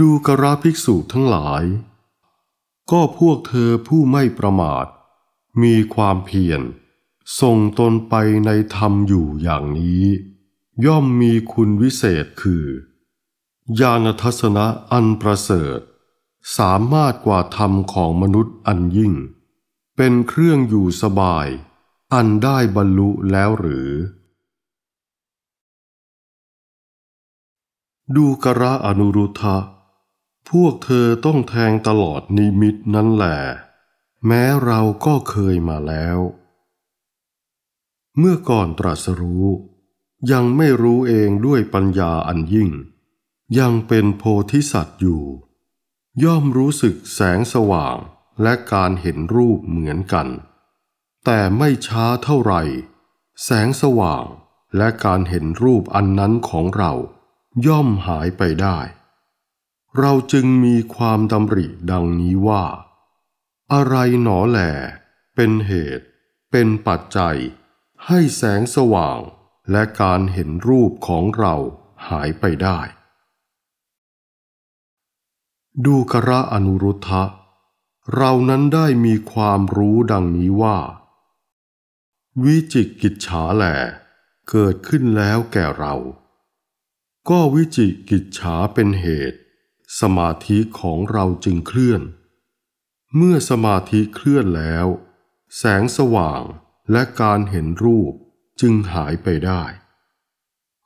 ดูกราภิกษุทั้งหลาย ก็พวกเธอผู้ไม่ประมาท มีความเพียรส่งตนไปในธรรมอยู่อย่างนี้ ย่อมมีคุณวิเศษคือ ญาณทัศนะอันประเสริฐ สามารถกว่าธรรมของมนุษย์อันยิ่ง เป็นเครื่องอยู่สบาย อันได้บรรลุแล้วหรือ ดูกระอนุรุทธะพวกเธอต้องแทงตลอดนิมิตนั้นแหละแม้เราก็เคยมาแล้ว เมื่อก่อนตรัสรู้ ยังไม่รู้เองด้วยปัญญาอันยิ่ง ยังเป็นโพธิสัตว์อยู่ ย่อมรู้สึกแสงสว่างและการเห็นรูปเหมือนกัน แต่ไม่ช้าเท่าไหร่แสงสว่างและการเห็นรูปอันนั้นของเรา ย่อมหายไปได้เราจึงมีความดำริดังนี้ว่า อะไรหนอแหล เป็นเหตุ เป็นปัจจัย ให้แสงสว่าง และการเห็นรูปของเราหายไปได้ ดูกระอนุรุทธะเรานั้นได้มีความรู้ดังนี้ว่า วิจิกิจฉาแหลเกิดขึ้นแล้วแก่เรา ก็วิจิกิจฉาเป็นเหตุสมาธิของเราจึงเคลื่อน เมื่อสมาธิเคลื่อนแล้ว แสงสว่างและการเห็นรูปจึงหายไปได้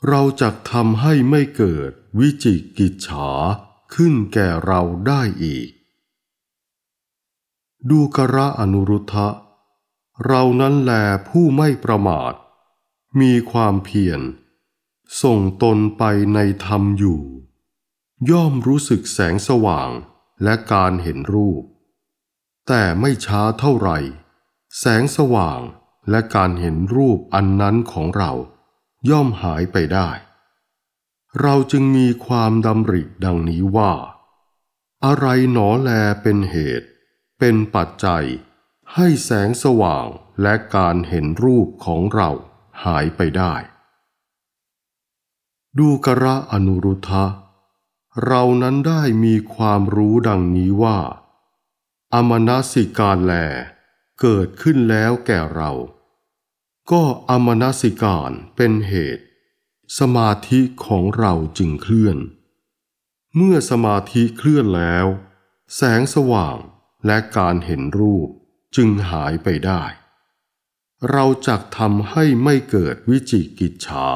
เราจะทำให้ไม่เกิดวิจิกิจฉาขึ้นแก่เราได้อีก ดูกระอนุรุทธะ เรานั้นแลผู้ไม่ประมาท มีความเพียรส่งตนไปในธรรมอยู่ย่อมรู้สึกแสงสว่างและการเห็นรูป แต่ไม่ช้าเท่าไหร่แสงสว่างและการเห็นรูปอันนั้นของเรา ย่อมหายไปได้ เราจึงมีความดำริดังนี้ว่า อะไรหนอแลเป็นเหตุ เป็นปัจจัย ให้แสงสว่างและการเห็นรูปของเราหายไปได้ ดูกระอนุรุทธะเรานั้นได้มีความรู้ดังนี้ว่า อมนสิการแลเกิดขึ้นแล้วแก่เรา ก็อมนสิการเป็นเหตุ สมาธิของเราจึงเคลื่อน เมื่อสมาธิเคลื่อนแล้ว แสงสว่างและการเห็นรูปจึงหายไปได้ เราจักทำให้ไม่เกิดวิจิกิจฉา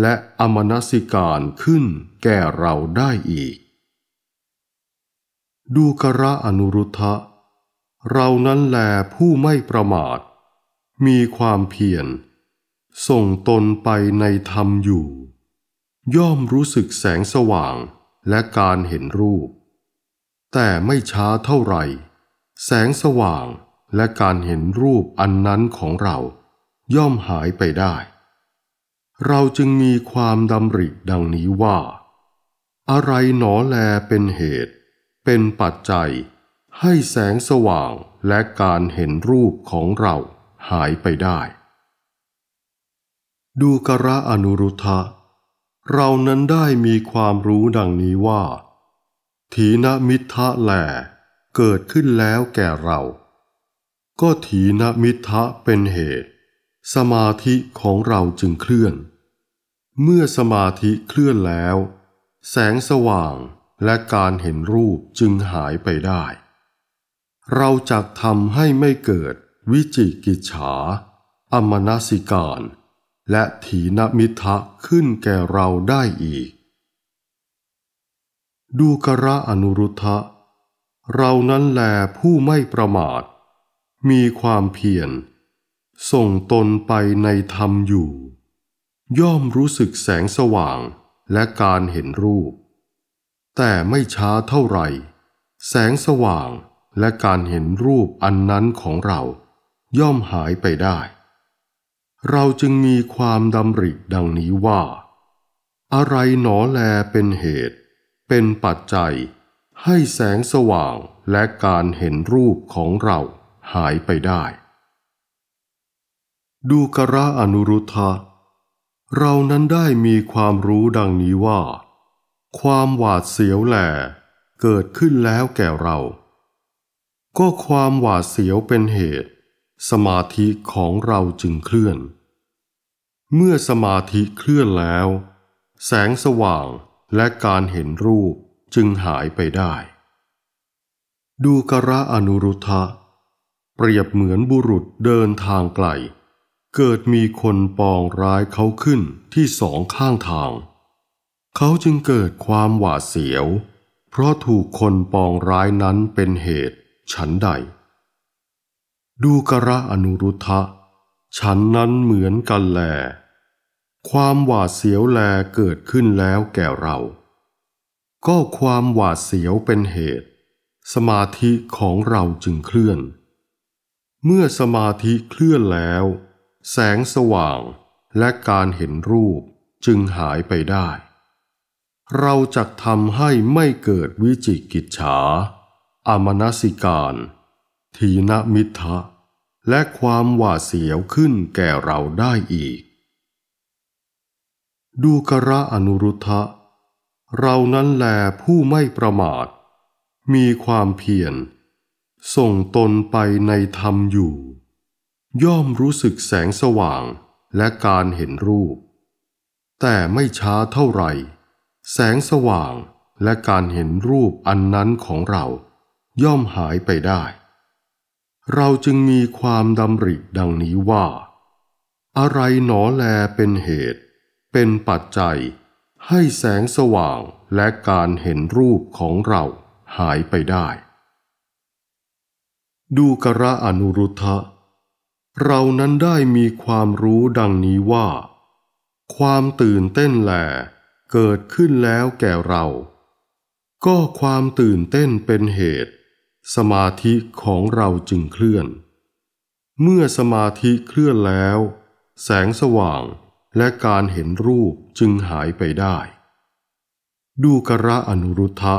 และอมนสิการขึ้นแก่เราได้อีก ดูกระอนุรุทธะเรานั้นแลผู้ไม่ประมาท มีความเพียรส่งตนไปในธรรมอยู่ ย่อมรู้สึกแสงสว่างและการเห็นรูป แต่ไม่ช้าเท่าไหร่แสงสว่างและการเห็นรูปอันนั้นของเรา ย่อมหายไปได้ เราจึงมีความดำริดังนี้ว่าอะไรหนอแลเป็นเหตุ เป็นปัจจัย ให้แสงสว่างและการเห็นรูปของเราหายไปได้ ดูกระอนุรุทธะเรานั้นได้มีความรู้ดังนี้ว่าถีนมิทะแหลเกิดขึ้นแล้วแก่เราก็ถีนมิทะเป็นเหตุ สมาธิของเราจึงเคลื่อน เมื่อสมาธิเคลื่อนแล้วแสงสว่างและการเห็นรูปจึงหายไปได้ เราจะทำให้ไม่เกิดวิจิกิจฉา อมนสิการ และถีนมิทะขึ้นแก่เราได้อีก ดูกระอนุรุทธะ เรานั้นแลผู้ไม่ประมาท มีความเพียรส่งตนไปในธรรมอยู่ ย่อมรู้สึกแสงสว่างและการเห็นรูป แต่ไม่ช้าเท่าไหร่ แสงสว่างและการเห็นรูปอันนั้นของเรา ย่อมหายไปได้ เราจึงมีความดำริดังนี้ว่า อะไรหนอแลเป็นเหตุ เป็นปัจจัย ให้แสงสว่างและการเห็นรูปของเราหายไปได้ ดูกระอนุรุทธะเรานั้นได้มีความรู้ดังนี้ว่า ความหวาดเสียวแหล่เกิดขึ้นแล้วแก่เรา ก็ความหวาดเสียวเป็นเหตุ สมาธิของเราจึงเคลื่อน เมื่อสมาธิเคลื่อนแล้ว แสงสว่างและการเห็นรูปจึงหายไปได้ ดูกระอนุรุทธะเปรียบเหมือนบุรุษเดินทางไกลเกิดมีคนปองร้ายเขาขึ้นที่สองข้างทาง เขาจึงเกิดความหวาดเสียว เพราะถูกคนปองร้ายนั้นเป็นเหตุ ฉันใด ดูกระอนุรุทธะ ฉันนั้นเหมือนกันแล ความหวาดเสียวแลเกิดขึ้นแล้วแก่เรา ก็ความหวาดเสียวเป็นเหตุ สมาธิของเราจึงเคลื่อน เมื่อสมาธิเคลื่อนแล้วแสงสว่างและการเห็นรูปจึงหายไปได้ เราจะทำให้ไม่เกิดวิจิกิจฉาอมนสิการ ทีนมิทะและความหวาดเสียวขึ้นแก่เราได้อีก ดูกระอนุรุทธะ เรานั้นแลผู้ไม่ประมาท มีความเพียรส่งตนไปในธรรมอยู่ย่อมรู้สึกแสงสว่างและการเห็นรูป แต่ไม่ช้าเท่าไหร่ แสงสว่างและการเห็นรูปอันนั้นของเรา ย่อมหายไปได้ เราจึงมีความดำริดังนี้ว่า อะไรหนอแลเป็นเหตุ เป็นปัจจัย ให้แสงสว่างและการเห็นรูปของเราหายไปได้ ดูกระอนุรุทธะเรานั้นได้มีความรู้ดังนี้ว่าความตื่นเต้นแหลเกิดขึ้นแล้วแก่เรา ก็ความตื่นเต้นเป็นเหตุสมาธิของเราจึงเคลื่อน เมื่อสมาธิเคลื่อนแล้ว แสงสว่างและการเห็นรูปจึงหายไปได้ ดูกระอนุรุทธะ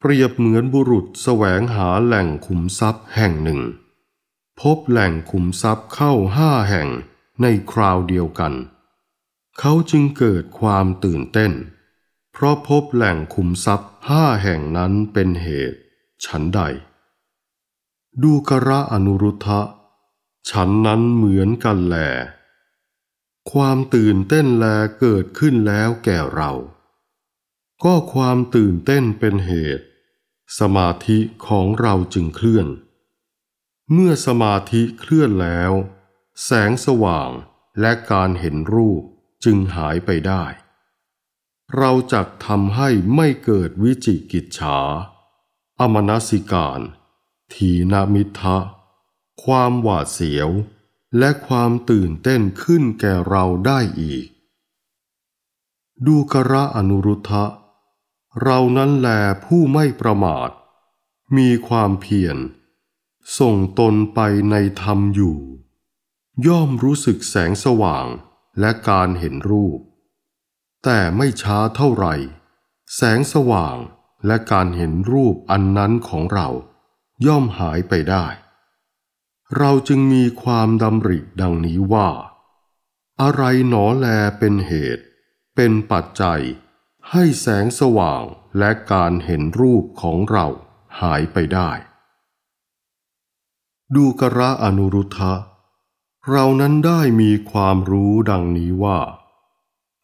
เปรียบเหมือนบุรุษแสวงหาแหล่งขุมทรัพย์แห่งหนึ่งพบแหล่งขุมทรัพย์เข้าห้าแห่งในคราวเดียวกัน เขาจึงเกิดความตื่นเต้น เพราะพบแหล่งขุมทรัพย์ห้าแห่งนั้นเป็นเหตุ ฉันใด ดูกระอนุรุทธะฉันนั้นเหมือนกันแหลความตื่นเต้นแลเกิดขึ้นแล้วแก่เรา ก็ความตื่นเต้นเป็นเหตุ สมาธิของเราจึงเคลื่อนเมื่อสมาธิเคลื่อนแล้ว แสงสว่างและการเห็นรูปจึงหายไปได้ เราจะทำให้ไม่เกิดวิจิกิจฉา อมนสิการทีนามิทะความหวาดเสียว และความตื่นเต้นขึ้นแก่เราได้อีก ดูกระอนุรุทธะ เรานั้นแลผู้ไม่ประมาท มีความเพียรส่งตนไปในธรรมอยู่ ย่อมรู้สึกแสงสว่างและการเห็นรูป แต่ไม่ช้าเท่าไหร่แสงสว่างและการเห็นรูปอันนั้นของเรา ย่อมหายไปได้ เราจึงมีความดำริดังนี้ว่า อะไรหนอแลเป็นเหตุ เป็นปัจจัย ให้แสงสว่างและการเห็นรูปของเราหายไปได้ดูกระอนุรุทธะเรานั้นได้มีความรู้ดังนี้ว่า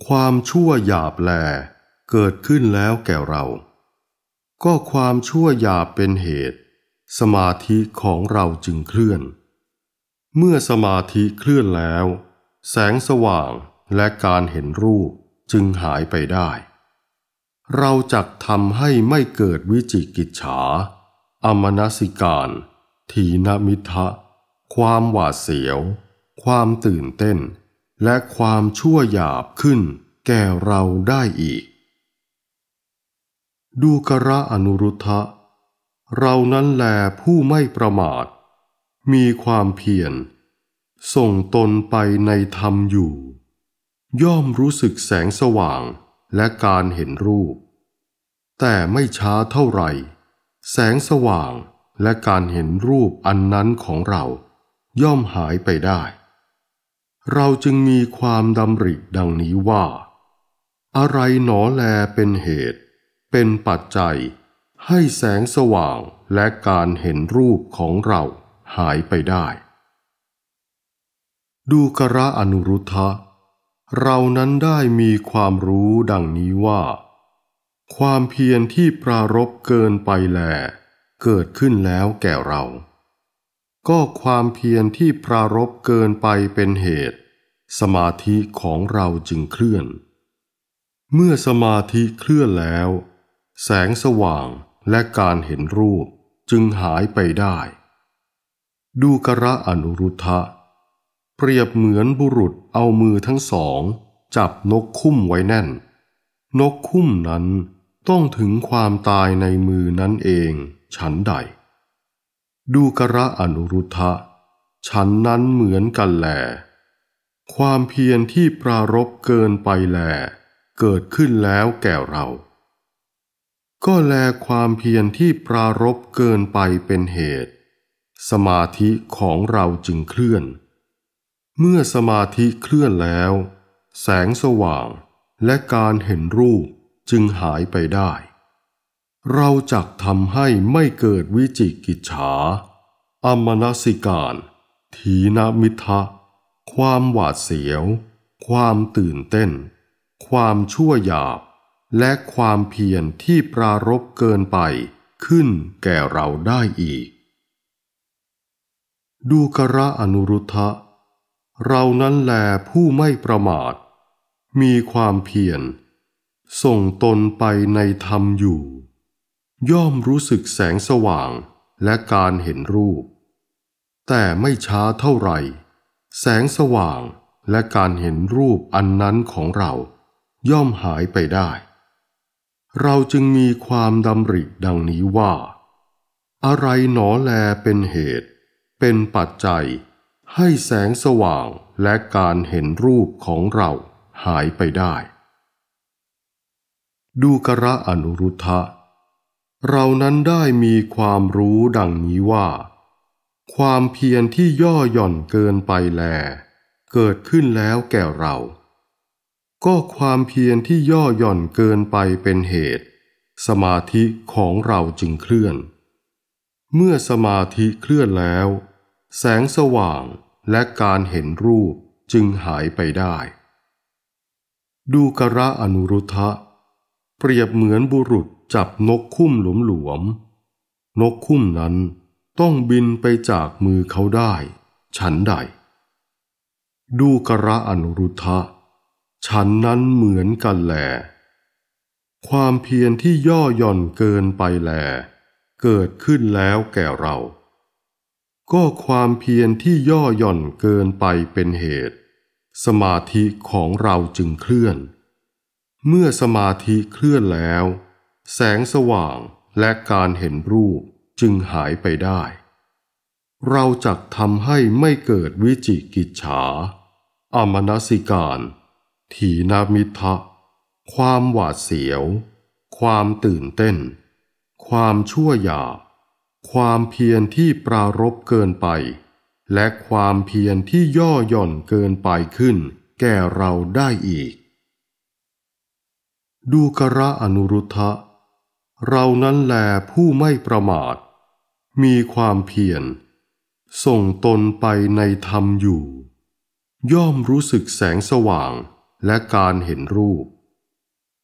ความชั่วหยาบแล เกิดขึ้นแล้วแก่เรา ก็ความชั่วหยาบเป็นเหตุ สมาธิของเราจึงเคลื่อน เมื่อสมาธิเคลื่อนแล้ว แสงสว่างและการเห็นรูปจึงหายไปได้ เราจักทำให้ไม่เกิดวิจิกิจฉา อมนสิการถีนมิทะความหวาดเสียว ความตื่นเต้น และความชั่วหยาบขึ้นแก่เราได้อีก ดูกระอนุรุทธะ เรานั้นแลผู้ไม่ประมาท มีความเพียรส่งตนไปในธรรมอยู่ ย่อมรู้สึกแสงสว่างและการเห็นรูป แต่ไม่ช้าเท่าไหร่แสงสว่างและการเห็นรูปอันนั้นของเราย่อมหายไปได้ เราจึงมีความดำริดังนี้ว่า อะไรหนอแลเป็นเหตุ เป็นปัจจัย ให้แสงสว่างและการเห็นรูปของเราหายไปได้ ดูกระอนุรุทธะเรานั้นได้มีความรู้ดังนี้ว่า ความเพียรที่ปรารบเกินไปแลเกิดขึ้นแล้วแก่เรา ก็ความเพียรที่ปรารบเกินไปเป็นเหตุ สมาธิของเราจึงเคลื่อน เมื่อสมาธิเคลื่อนแล้ว แสงสว่างและการเห็นรูปจึงหายไปได้ ดูกระอนุรุทธะ เปรียบเหมือนบุรุษเอามือทั้งสอง จับนกคุ้มไว้แน่น นกคุ้มนั้นต้องถึงความตายในมือนั้นเองฉันใด ดูกระอนุรุทธะฉันนั้นเหมือนกันแหลความเพียรที่ปรารบเกินไปแหลเกิดขึ้นแล้วแก่เรา ก็แลความเพียรที่ปรารบเกินไปเป็นเหตุ สมาธิของเราจึงเคลื่อน เมื่อสมาธิเคลื่อนแล้ว แสงสว่างและการเห็นรูปจึงหายไปได้เราจักทำให้ไม่เกิดวิจิกิจฉา อมนสิการทีนมิทะความหวาดเสียว ความตื่นเต้น ความชั่วหยาบ และความเพียรที่ปรารบเกินไปขึ้นแก่เราได้อีก ดูกระอนุรุทธะ เรานั้นแลผู้ไม่ประมาท มีความเพียรส่งตนไปในธรรมอยู่ย่อมรู้สึกแสงสว่างและการเห็นรูป แต่ไม่ช้าเท่าไหร่แสงสว่างและการเห็นรูปอันนั้นของเรา ย่อมหายไปได้ เราจึงมีความดำริดังนี้ว่า อะไรหนอแลเป็นเหตุ เป็นปัจจัย ให้แสงสว่างและการเห็นรูปของเราหายไปได้ ดูกระอนุรุทธะเรานั้นได้มีความรู้ดังนี้ว่า ความเพียรที่ย่อหย่อนเกินไปแล เกิดขึ้นแล้วแก่เรา ก็ความเพียรที่ย่อหย่อนเกินไปเป็นเหตุ สมาธิของเราจึงเคลื่อน เมื่อสมาธิเคลื่อนแล้ว แสงสว่างและการเห็นรูปจึงหายไปได้ ดูกระอนุรุทะเปรียบเหมือนบุรุษจับนกคุ้มหลวมหลวม นกคุ้มนั้นต้องบินไปจากมือเขาได้ ฉันใดดูกระอนุรุทธะฉันนั้นเหมือนกันแหลความเพียรที่ย่อหย่อนเกินไปแล เกิดขึ้นแล้วแก่เรา ก็ความเพียรที่ย่อหย่อนเกินไปเป็นเหตุ สมาธิของเราจึงเคลื่อน เมื่อสมาธิเคลื่อนแล้วแสงสว่างและการเห็นรูปจึงหายไปได้ เราจักทำให้ไม่เกิดวิจิกิจฉา อมนสิการ ถีนามิทะความหวาดเสียว ความตื่นเต้น ความชั่วหยา ความเพียรที่ปรารบเกินไป และความเพียรที่ย่อหย่อนเกินไปขึ้น แก่เราได้อีก ดูกระอนุรุทธะเรานั้นแลผู้ไม่ประมาท มีความเพียรส่งตนไปในธรรมอยู่ ย่อมรู้สึกแสงสว่างและการเห็นรูป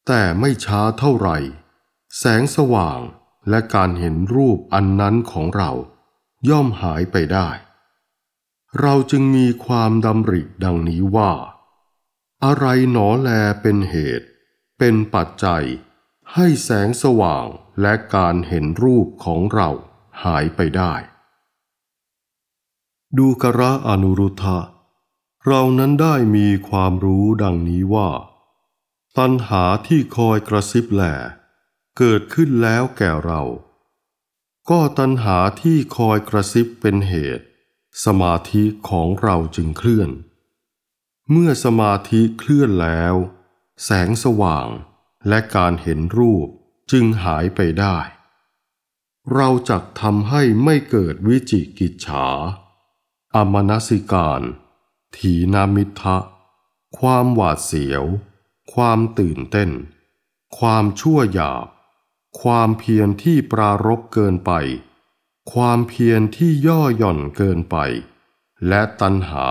แต่ไม่ช้าเท่าไหร่แสงสว่างและการเห็นรูปอันนั้นของเรา ย่อมหายไปได้ เราจึงมีความดำริดังนี้ว่า อะไรหนอแลเป็นเหตุ เป็นปัจจัยให้แสงสว่างและการเห็นรูปของเราหายไปได้ ดูกระอนุรุทธะ เรานั้นได้มีความรู้ดังนี้ว่า ตัณหาที่คอยกระซิบแหลเกิดขึ้นแล้วแก่เรา ก็ตัณหาที่คอยกระซิบเป็นเหตุ สมาธิของเราจึงเคลื่อน เมื่อสมาธิเคลื่อนแล้ว แสงสว่างและการเห็นรูปจึงหายไปได้ เราจักทำให้ไม่เกิดวิจิกิจฉา อมนสิการ ถีนามิทะความหวาดเสียว ความตื่นเต้น ความชั่วหยาบ ความเพียรที่ปรารบเกินไป ความเพียรที่ย่อหย่อนเกินไป และตัณหา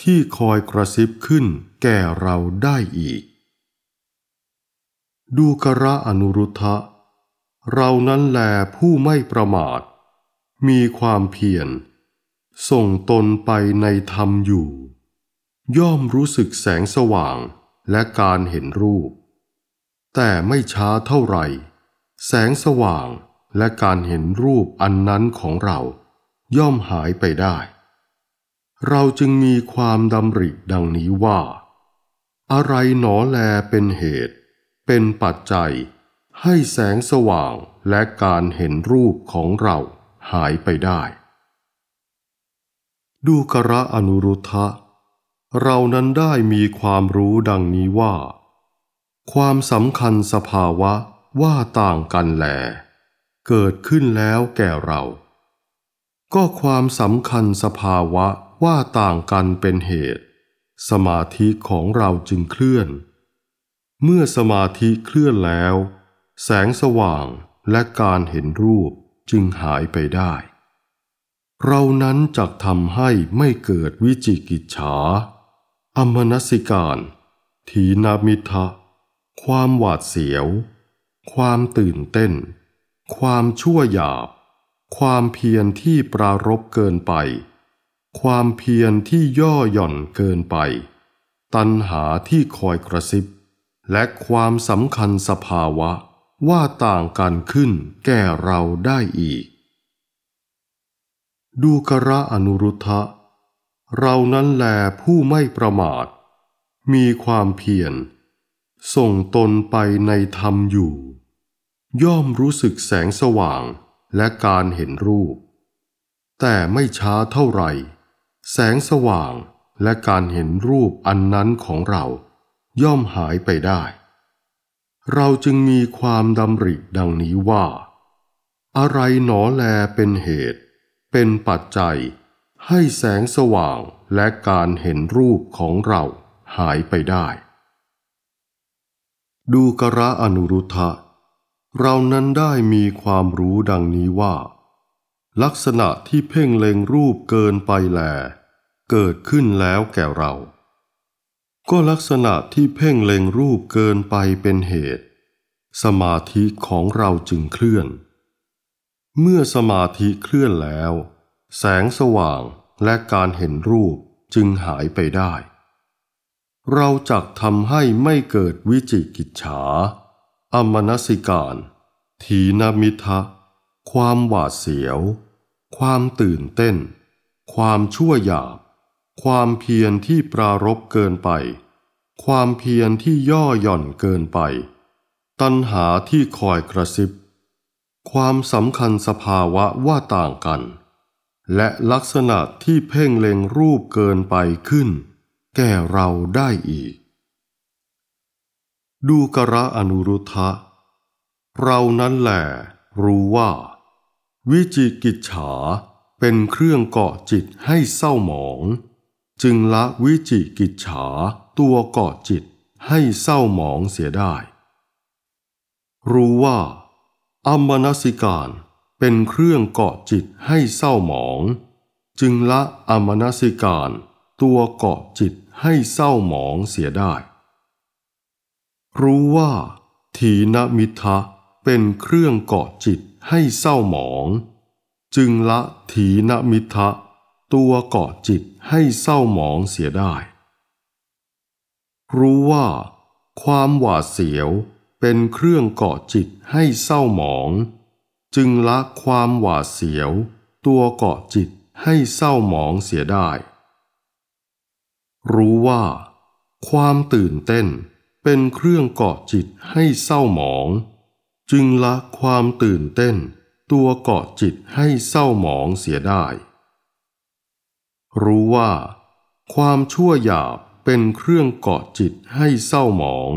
ที่คอยกระซิบขึ้นแก่เราได้อีกดูกระอนุรุทธะ เรานั้นแลผู้ไม่ประมาท มีความเพียรส่งตนไปในธรรมอยู่ ย่อมรู้สึกแสงสว่างและการเห็นรูป แต่ไม่ช้าเท่าไหร่แสงสว่างและการเห็นรูปอันนั้นของเรา ย่อมหายไปได้ เราจึงมีความดำริดังนี้ว่า อะไรหนอแลเป็นเหตุเป็นปัจจัย ให้แสงสว่างและการเห็นรูปของเราหายไปได้ ดูกระอนุรุทธะเรานั้นได้มีความรู้ดังนี้ว่า ความสำคัญสภาวะว่าต่างกันแหลเกิดขึ้นแล้วแก่เรา ก็ความสำคัญสภาวะว่าต่างกันเป็นเหตุ สมาธิของเราจึงเคลื่อนเมื่อสมาธิเคลื่อนแล้ว แสงสว่างและการเห็นรูปจึงหายไปได้ เรานั้นจักทำให้ไม่เกิดวิจิกิจฉาอมนสิการทีนามิทะความหวาดเสียว ความตื่นเต้น ความชั่วหยาบ ความเพียรที่ปรารบเกินไป ความเพียรที่ย่อหย่อนเกินไป ตันหาที่คอยกระซิบและความสำคัญสภาวะว่าต่างกันขึ้นแก่เราได้อีก ดูกระอนุรุทธะเรานั้นแลผู้ไม่ประมาท มีความเพียรส่งตนไปในธรรมอยู่ ย่อมรู้สึกแสงสว่างและการเห็นรูป แต่ไม่ช้าเท่าไหร่ แสงสว่างและการเห็นรูปอันนั้นของเราย่อมหายไปได้ เราจึงมีความดำริดังนี้ว่า อะไรหนอแลเป็นเหตุ เป็นปัจจัย ให้แสงสว่างและการเห็นรูปของเราหายไปได้ ดูกระอนุรุทธะเรานั้นได้มีความรู้ดังนี้ว่า ลักษณะที่เพ่งเล็งรูปเกินไปแล เกิดขึ้นแล้วแก่เราก็ลักษณะที่เพ่งเล็งรูปเกินไปเป็นเหตุ สมาธิของเราจึงเคลื่อน เมื่อสมาธิเคลื่อนแล้ว แสงสว่างและการเห็นรูปจึงหายไปได้ เราจักทำให้ไม่เกิดวิจิกิจฉาอมนสิการ ทีนมิทะ ความหวาดเสียว ความตื่นเต้น ความชั่วหยาบความเพียรที่ปรารบเกินไป ความเพียรที่ย่อหย่อนเกินไป ตัณหาที่คอยกระซิบ ความสำคัญสภาวะว่าต่างกัน และลักษณะที่เพ่งเล็งรูปเกินไปขึ้น แก่เราได้อีก ดูกระอนุรุทธะ เรานั้นแหละรู้ว่า วิจิกิจฉาเป็นเครื่องเกาะจิตให้เศร้าหมองจึงละวิจิกิจฉาตัวเกาะจิตให้เศร้าหมองเสียได้ รู้ว่า อมนสิการเป็นเครื่องเกาะจิตให้เศร้าหมอง จึงละอมนสิการตัวเกาะจิตให้เศร้าหมองเสียได้ รู้ว่าทีนมิทะเป็นเครื่องเกาะจิตให้เศร้าหมอง จึงละทีนมิทะตัวเกาะจิตให้เศร้าหมองเสียได้ รู้ว่าความหวาดเสียวเป็นเครื่องเกาะจิตให้เศร้าหมอง จึงละความหวาดเสียวตัวเกาะจิตให้เศร้าหมองเสียได้ รู้ว่าความตื่นเต้นเป็นเครื่องเกาะจิตให้เศร้าหมอง จึงละความตื่นเต้นตัวเกาะจิตให้เศร้าหมองเสียได้รู้ว่าความชั่วหยาบเป็นเครื่องเกาะจิตให้เศร้าหมอง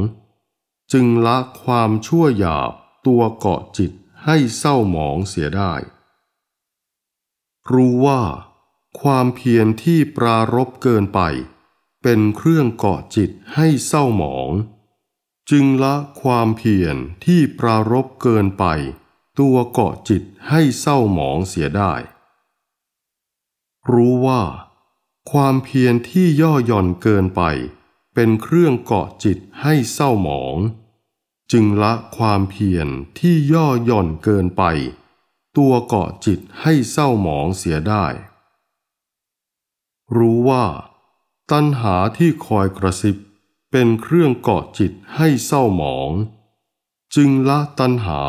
จึงละความชั่วหยาบตัวเกาะจิตให้เศร้าหมองเสียได้ รู้ว่าความเพียรที่ปรารบเกินไปเป็นเครื่องเกาะจิตให้เศร้าหมอง จึงละความเพียรที่ปรารบเกินไปตัวเกาะจิตให้เศร้าหมองเสียได้รู้ว่า ความเพียรที่ย่อหย่อนเกินไป เป็นเครื่องเกาะจิตให้เศร้าหมอง จึงละความเพียรที่ย่อหย่อนเกินไป ตัวเกาะจิตให้เศร้าหมองเสียได้ รู้ว่า ตัณหาที่คอยกระซิบเป็นเครื่องเกาะจิตให้เศร้าหมอง จึงละตัณหา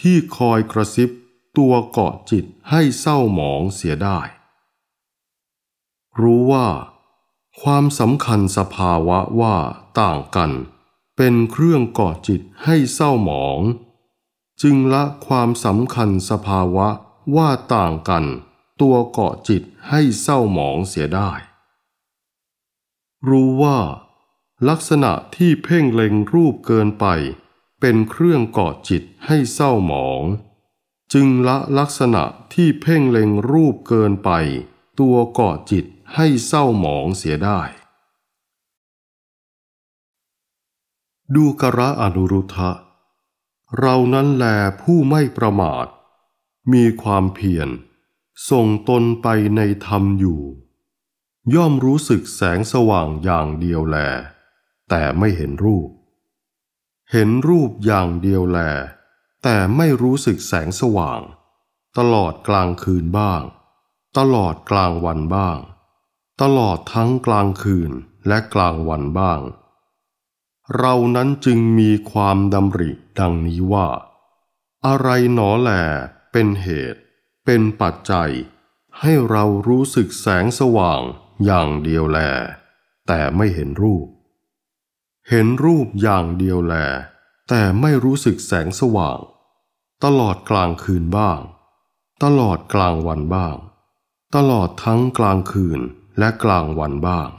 ที่คอยกระซิบตัวเกาะจิตให้เศร้าหมองเสียได้รู้ว่าความสำคัญสภาวะว่าต่างกัน เป็นเครื่องก่อจิตให้เศร้าหมอง จึงละความสำคัญสภาวะว่าต่างกัน ตัวเกาะจิตให้เศร้าหมองเสียได้ รู้ว่า ลักษณะที่เพ่งเล็งรูปเกินไป เป็นเครื่องเกาะจิตให้เศร้าหมอง จึงละลักษณะที่เพ่งเล็งรูปเกินไป ตัวเกาะจิตให้เศร้าหมองเสียได้ ดูกระอนุรุทะเรานั้นแลผู้ไม่ประมาท มีความเพียรส่งตนไปในธรรมอยู่ ย่อมรู้สึกแสงสว่างอย่างเดียวแล แต่ไม่เห็นรูป เห็นรูปอย่างเดียวแล แต่ไม่รู้สึกแสงสว่าง ตลอดกลางคืนบ้าง ตลอดกลางวันบ้างตลอดทั้งกลางคืนและกลางวันบ้าง เรานั้นจึงมีความดำริดังนี้ว่า อะไรหนอแหลเป็นเหตุ เป็นปัจจัย ให้เรารู้สึกแสงสว่างอย่างเดียวแล แต่ไม่เห็นรูป เห็นรูปอย่างเดียวแล แต่ไม่รู้สึกแสงสว่าง ตลอดกลางคืนบ้าง ตลอดกลางวันบ้าง ตลอดทั้งกลางคืนและกลางวันบ้าง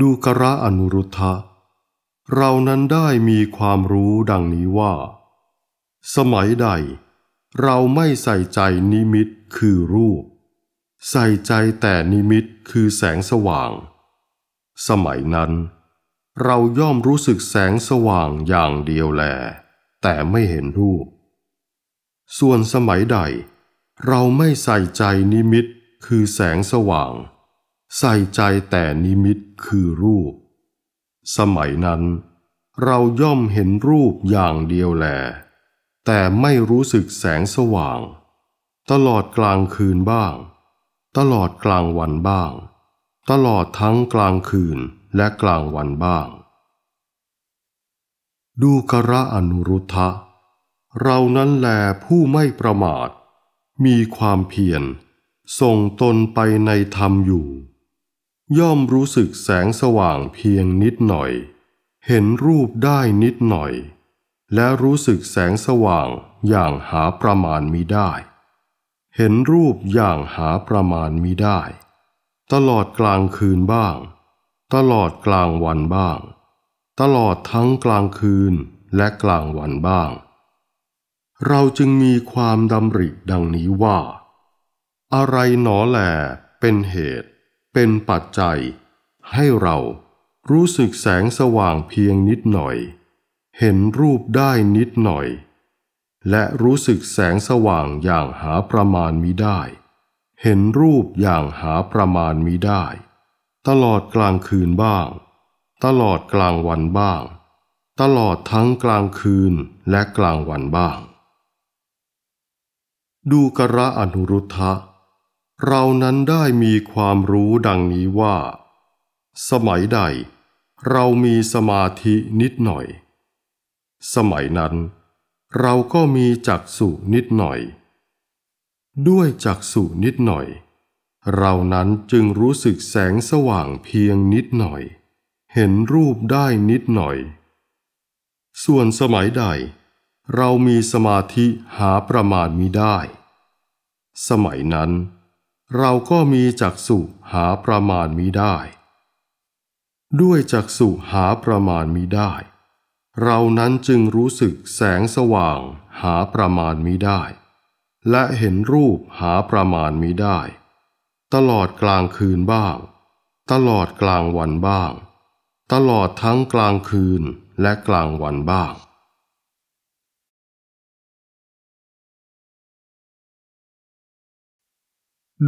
ดูกระอนุรุทธะ เรานั้นได้มีความรู้ดังนี้ว่า สมัยใด เราไม่ใส่ใจนิมิตคือรูป ใส่ใจแต่นิมิตคือแสงสว่าง สมัยนั้น เราย่อมรู้สึกแสงสว่างอย่างเดียวแล แต่ไม่เห็นรูป ส่วนสมัยใด เราไม่ใส่ใจนิมิตคือแสงสว่าง ใส่ใจแต่นิมิตคือรูป สมัยนั้น เราย่อมเห็นรูปอย่างเดียวแล แต่ไม่รู้สึกแสงสว่าง ตลอดกลางคืนบ้าง ตลอดกลางวันบ้าง ตลอดทั้งกลางคืนและกลางวันบ้าง ดูกระอนุรุทธะ เรานั้นแลผู้ไม่ประมาท มีความเพียรส่งตนไปในธรรมอยู่ ย่อมรู้สึกแสงสว่างเพียงนิดหน่อย เห็นรูปได้นิดหน่อย และรู้สึกแสงสว่างอย่างหาประมาณมิได้ เห็นรูปอย่างหาประมาณมิได้ ตลอดกลางคืนบ้าง ตลอดกลางวันบ้าง ตลอดทั้งกลางคืนและกลางวันบ้าง เราจึงมีความดำริดังนี้ว่าอะไรหนอแหลเป็นเหตุเป็นปัจจัยให้เรารู้สึกแสงสว่างเพียงนิดหน่อย เห็นรูปได้นิดหน่อยและรู้สึกแสงสว่างอย่างหาประมาณมิได้ เห็นรูปอย่างหาประมาณมิได้ตลอดกลางคืนบ้าง ตลอดกลางวันบ้าง ตลอดทั้งกลางคืนและกลางวันบ้าง ดูกระอนุรุทธะเรานั้นได้มีความรู้ดังนี้ว่า สมัยใด เรามีสมาธินิดหน่อย สมัยนั้น เราก็มีจักสุนิดหน่อย ด้วยจักสุนิดหน่อย เรานั้นจึงรู้สึกแสงสว่างเพียงนิดหน่อย เห็นรูปได้นิดหน่อย ส่วนสมัยใด เรามีสมาธิหาประมาณมิได้ สมัยนั้นเราก็มีจักสุหาประมาณมิได้ ด้วยจักสุหาประมาณมิได้เรานั้นจึงรู้สึกแสงสว่างหาประมาณมิได้ และเห็นรูปหาประมาณมิได้ ตลอดกลางคืนบ้าง ตลอดกลางวันบ้าง ตลอดทั้งกลางคืนและกลางวันบ้าง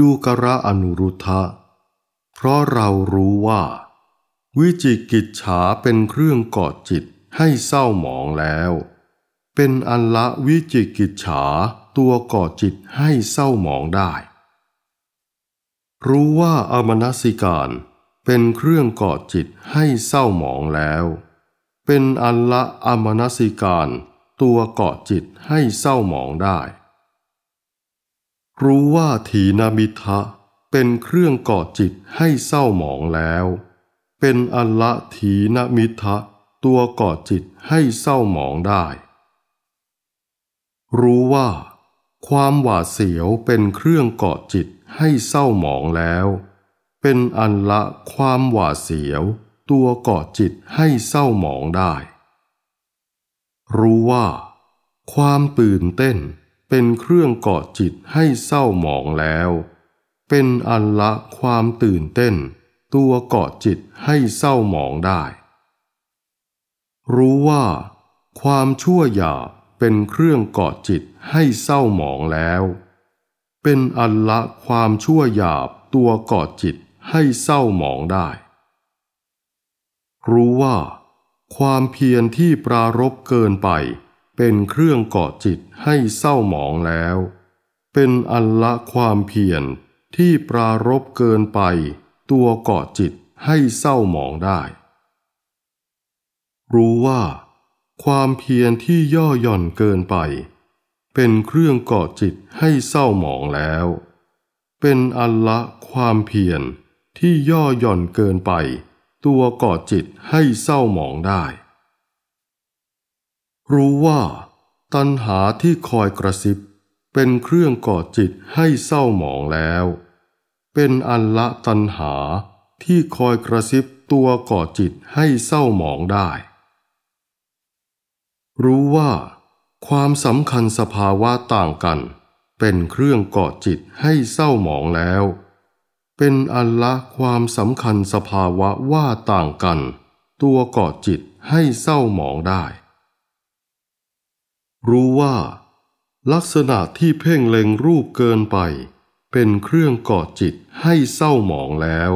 ดูกระอนุรุทธะ เพราะเรารู้ว่า วิจิกิจฉาเป็นเครื่องกอดจิตให้เศร้าหมองแล้ว เป็นอันละวิจิกิจฉาตัวกอดจิตให้เศร้าหมองได้ รู้ว่าอมนสิการเป็นเครื่องกอดจิตให้เศร้าหมองแล้ว เป็นอันละอมนสิการตัวเกาะจิตให้เศร้าหมองได้รู้ว่าถีนามิทะเป็นเครื่องก่อจิตให้เศร้าหมองแล้ว เป็นอัลละถีนามิทะตัวก่อจิตให้เศร้าหมองได้ รู้ว่า ความหวาดเสียวเป็นเครื่องก่อจิตให้เศร้าหมองแล้ว เป็นอันละความหวาดเสียว ตัวก่อจิตให้เศร้าหมองได้ รู้ว่า ความตื่นเต้นเป็นเครื่องเกาะจิตให้เศร้าหมองแล้ว เป็นอันละความตื่นเต้น ตัวเกาะจิตให้เศร้าหมองได้ รู้ว่า ความชั่วหยาเป็นเครื่องเกาะจิตให้เศร้าหมองแล้ว เป็นอันละความชั่วหยาบตัวเกาะจิตให้เศร้าหมองได้ รู้ว่า ความเพียรที่ปรารบเกินไปเป็นเครื่องเกาะจิตให้เศร้าหมองแล้ว เป็นอันละความเพียรที่ปรารบเกินไป ตัวเกาะจิตให้เศร้าหมองได้ รู้ว่า ความเพียรที่ย่อหย่อนเกินไป เป็นเครื่องเกาะจิตให้เศร้าหมองแล้ว เป็นอันละความเพียรที่ย่อหย่อนเกินไป ตัวเกาะจิตให้เศร้าหมองได้รู้ว่าตัณหาที่คอยกระซิบเป็นเครื่องก่อจิตให้เศร้าหมองแล้ว เป็นอันละตัณหาที่คอยกระซิบตัวก่อจิตให้เศร้าหมองได้ รู้ว่าความสำคัญสภาวะต่างกัน เป็นเครื่องก่อจิตให้เศร้าหมองแล้ว เป็นอันละความสำคัญสภาวะว่าต่างกัน ตัวก่อจิตให้เศร้าหมองได้รู้ว่า ลักษณะที่เพ่งเล็งรูปเกินไป เป็นเครื่องก่อจิตให้เศร้าหมองแล้ว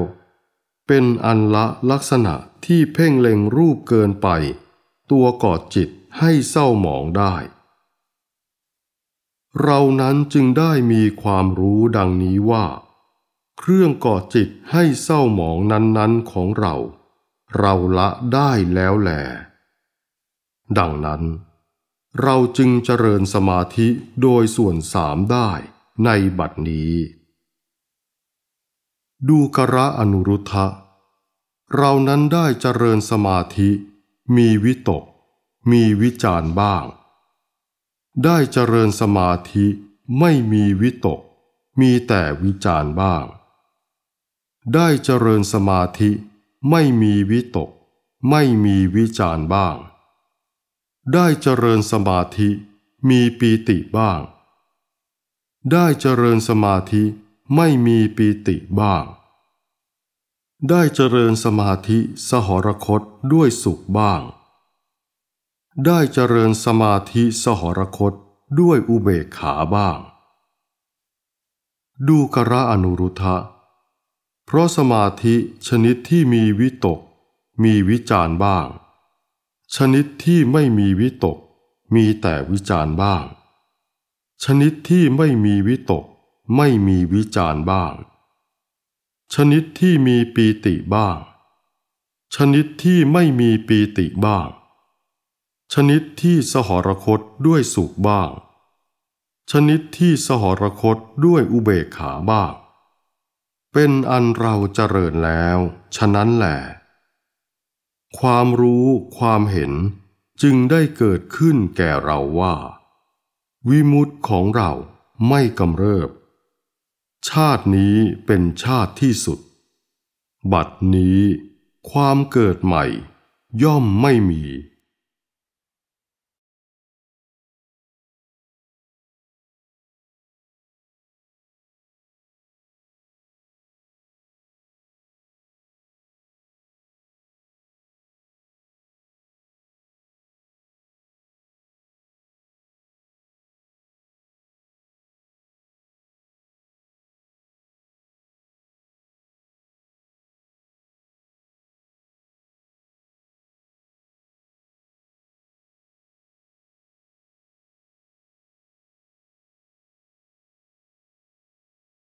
เป็นอันละลักษณะที่เพ่งเล็งรูปเกินไป ตัวก่อจิตให้เศร้าหมองได้ เรานั้นจึงได้มีความรู้ดังนี้ว่า เครื่องก่อจิตให้เศร้าหมองนั้นๆของเรา เราละได้แล้วแหลดังนั้นเราจึงเจริญสมาธิโดยส่วนสามได้ในบัดนี้ ดูกระอนุรุทธะเรานั้นได้เจริญสมาธิ มีวิตก มีวิจารบ้าง ได้เจริญสมาธิไม่มีวิตก มีแต่วิจารบ้าง ได้เจริญสมาธิ ไม่มีวิตก ไม่มีวิจารบ้างได้เจริญสมาธิมีปีติบ้าง ได้เจริญสมาธิไม่มีปีติบ้าง ได้เจริญสมาธิสหรคตด้วยสุขบ้าง ได้เจริญสมาธิสหรคตด้วยอุเบกขาบ้าง ดูกระอนุรุทะเพราะสมาธิชนิดที่มีวิตกมีวิจารบ้างชนิดที่ไม่มีวิตก มีแต่วิจารบ้าง ชนิดที่ไม่มีวิตก ไม่มีวิจารบ้าง ชนิดที่มีปีติบ้าง ชนิดที่ไม่มีปีติบ้าง ชนิดที่สหรคตด้วยสุขบ้าง ชนิดที่สหรคตด้วยอุเบกขาบ้าง เป็นอันเราเจริญแล้ว ฉะนั้นแหละความรู้ความเห็น จึงได้เกิดขึ้นแก่เราว่า วิมุตของเราไม่กำเริบ ชาตินี้เป็นชาติที่สุด บัดนี้ความเกิดใหม่ ย่อมไม่มี